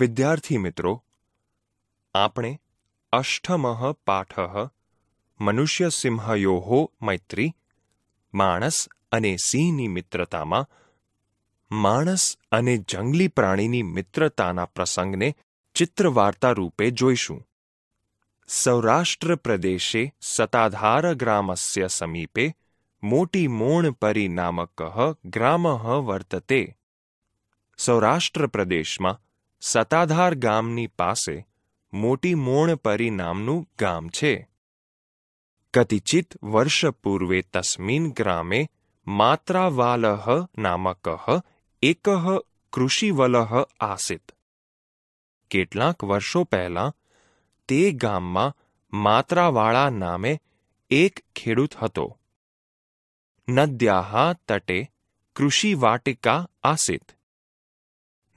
વિદ્યાર્થી મિત્રો આપણે અષ્ટમઃ પાઠ મનુષ્ય સિંહયોહો મૈત્રી માણસ અને સિંહની મિત્રતામાં માણસ અને જંગલી પ્રાણીની મિત્રતાના પ્રસંગને ચિત્રવાર્તા રૂપે જોઈશું સૌરાષ્ટ્ર પ્રદેશે સતાધાર ગ્રામસ્ય સમીપે મોટી મોણ પરિનામક ગ્રામ વર્તતે સૌરાષ્ટ્ર પ્રદેશમાં સતાધાર ગામની પાસે મોટી મોણપરી નામનું ગામ છે કતિચિત વર્ષ પૂર્વે તસ્મિન ગ્રામે માત્રાવાલહ નામકહ એકહ કૃષિવલહ આસિત કેટલાક વર્ષો પહેલાં તે ગામમાં માત્રાવાળા નામે એક ખેડૂત હતો નદ્યાહા તટે કૃષિવાટિકા આસિત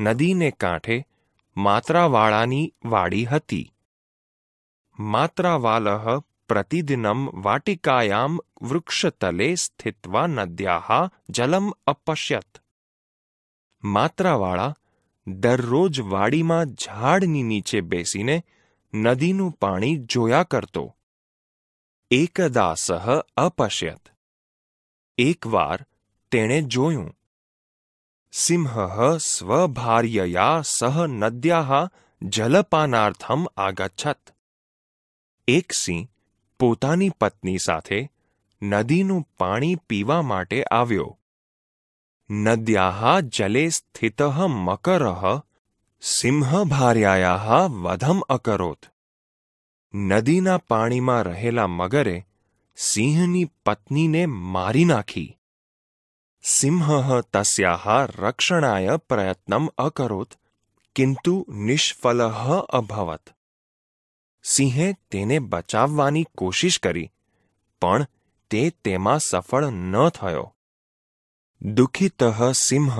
નદીને કાંઠે માત્રાવાળાની વાડી હતી માત્રાવાલઃ प्रतिदिनं वाटिकायां વૃક્ષતલે स्थित्वा નદ્યા જલમ અપશ્યત માત્રાવાળા દરરોજ વાડીમાં ઝાડની નીચે બેસીને નદીનું પાણી જોયા કરતો એકદા સહ અપશ્યત એકવાર તેણે જોયું सिंहः स्वभार्यया सह नद्याः જલપાનાર્થમ આગચ્છત એક સિંહ પોતાની પત્ની સાથે નદીનું પાણી પીવા માટે આવ્યો નદ્યા જલે સ્થિત મકર સિંહભાર્યાયા વધમ અકરોત નદીના પાણીમાં રહેલા મગરે સિંહની પત્નીને મારી નાખી सिंहः तस्याः रक्षणाय प्रयत्नम् अकरोत् किन्तु निष्फलः अभवत् સિંહે તેને બચાવવાની કોશિશ કરી પણ તે તેમાં સફળ ન થયો દુઃખિતઃ સિંહ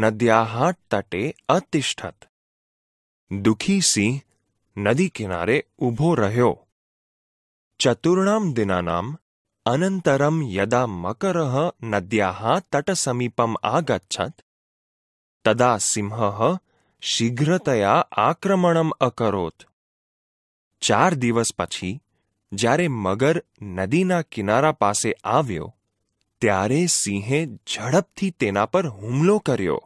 નદ્યા તટે અતિષ્ઠત દુઃખી સિંહ નદી કિનારે ઊભો રહ્યો ચતુર્ણામ દિનાનામ अनन्तरं यदा मकरः नद्याः तटसमीपम् आगच्छत् तदा सिंहः शीघ्रतया आक्रमणम् अकरोत् ચાર દિવસ પછી જ્યારે મગર નદીના કિનારા પાસે આવ્યો ત્યારે સિંહે ઝડપથી તેના પર હુમલો કર્યો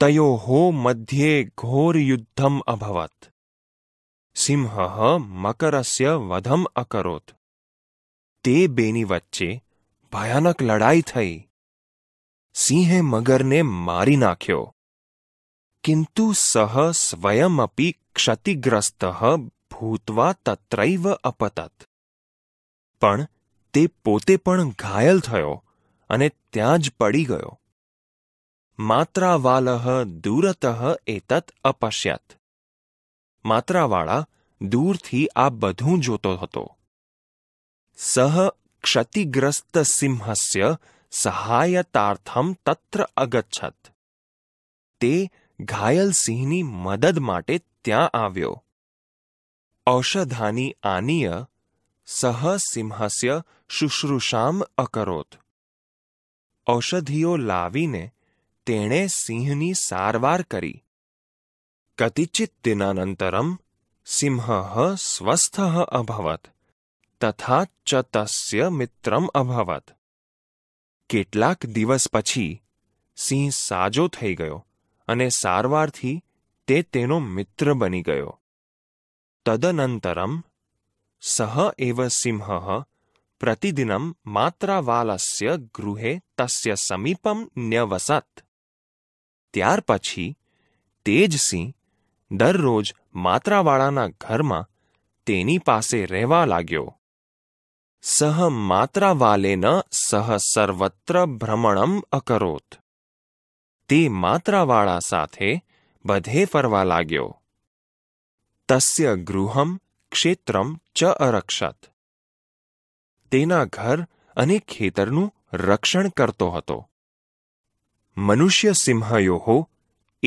તયોહો મધ્યે ઘોર યુદ્ધમ અભવત સિંહ મકરસ્ય વધમ અકરોત તે બેની વચ્ચે ભયાનક લડાઈ થઈ સિંહે મગરને મારી નાખ્યો કિંતુ સહ સ્વયમપી ક્ષતિગ્રસ્ત ભૂતવા તત્રૈવ અપતત પણ તે પોતે પણ ઘાયલ થયો અને ત્યાં જ પડી ગયો માત્રાવાલહ દૂરતઃ એતત અપશ્યત માત્રાવાળા દૂરથી આ બધું જોતો હતો सः क्षतिग्रस्तसिंहस्य सहायतार्थं तत्र अगच्छत् તે ઘાયલ સિંહની મદદ માટે ત્યાં આવ્યો ઔષધાની આનીય સહ સિંહસ્ય શુશ્રુષામ અકરોત ઔષધિઓ લાવીને તેણે સિંહની સારવાર કરી કતિચિત દિનાનંતરમ સિંહ સ્વસ્થ અભવત તથા ચ તસ્ય મિત્રમ અભવત કેટલાક દિવસ પછી સિંહ સાજો થઈ ગયો અને સારવારથી તે તેનો મિત્ર બની ગયો તદનંતરમ સહ એવ સિંહ પ્રતિદિનમ માત્રાવાલસ્ય ગૃહે તસ્ય સમીપમ ન્યવસત ત્યાર પછી તે જ સિંહ દરરોજ માત્રાવાળાના ઘરમાં તેની પાસે રહેવા લાગ્યો સહ માત્રાવાલેન સહ સર્વત્ર ભ્રમણમ અકરોત તે માત્રાવાળા સાથે બધે ફરવા લાગ્યો તસ્ય ગૃહમ ક્ષેત્રમ ચ અરક્ષત તેના ઘર અને ખેતરનું રક્ષણ કરતો હતો મનુષ્ય સિંહયોહો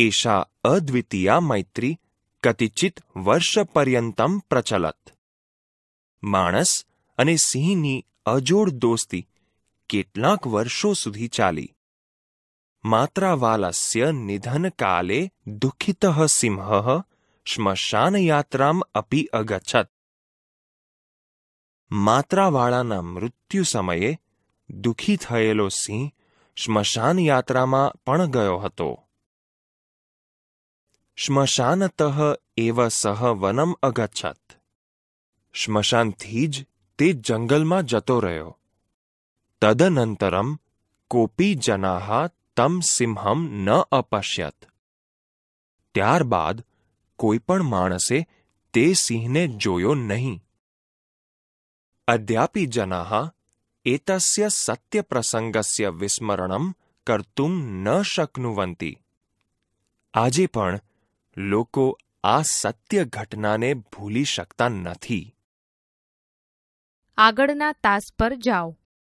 એષા અદ્વિતીયા મૈત્રી કતિચિત વર્ષ પર્યંતમ પ્રચલત માણસ અને સિંહની અજોડ દોસ્તી કેટલાક વર્ષો સુધી ચાલી માત્રાવાલસ્ય નિધનકાલે દુઃખિત સિંહ શ્મશાનયાત્રામ અપી અગછત માત્રાવાળાના મૃત્યુ સમયે દુઃખી થયેલો સિંહ શ્મશાન યાત્રામાં પણ ગયો હતો શ્મશાનતઃ એવ સહ વનમ અગચ્છત શ્મશાનથી જ તે જંગલમાં જતો રહ્યો તદનંતરમ કોપી જનાહા તમ સિંહમ ન અપશ્યત ત્યારબાદ કોઈ પણ માણસે તે સિંહને જોયો નહીં અદ્યાપી જનાહા એતસ્ય સત્ય પ્રસંગસ્ય વિસ્મરણમ કર્તુમ ન શક્નુવંતી આજે પણ લોકો આ સત્ય ઘટનાને ભૂલી શકતા નથી આગળના તાસ પર જાઓ